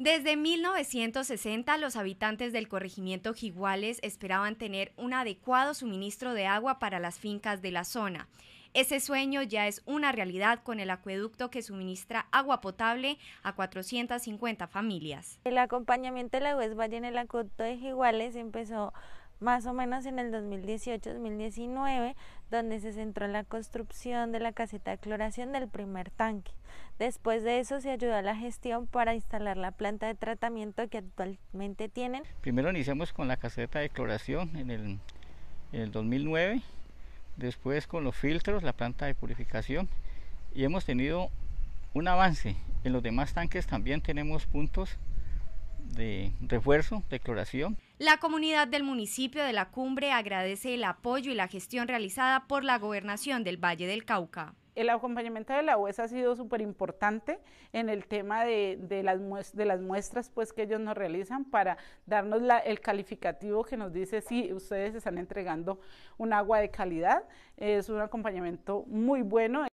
Desde 1960, los habitantes del corregimiento Jiguales esperaban tener un adecuado suministro de agua para las fincas de la zona. Ese sueño ya es una realidad con el acueducto que suministra agua potable a 450 familias. El acompañamiento de la UES Valle en el acueducto de Jiguales empezó más o menos en el 2018-2019, donde se centró en la construcción de la caseta de cloración del primer tanque. Después de eso se ayudó a la gestión para instalar la planta de tratamiento que actualmente tienen. Primero iniciamos con la caseta de cloración en el, en 2009, después con los filtros, la planta de purificación y hemos tenido un avance. En los demás tanques también tenemos puntos de refuerzo, de cloración. La comunidad del municipio de La Cumbre agradece el apoyo y la gestión realizada por la gobernación del Valle del Cauca el acompañamiento de la UES ha sido súper importante en el tema de, las de, las muestras pues, que ellos nos realizan para darnos la, el calificativo que nos dice si ustedes están entregando un agua de calidad. Es un acompañamiento muy bueno.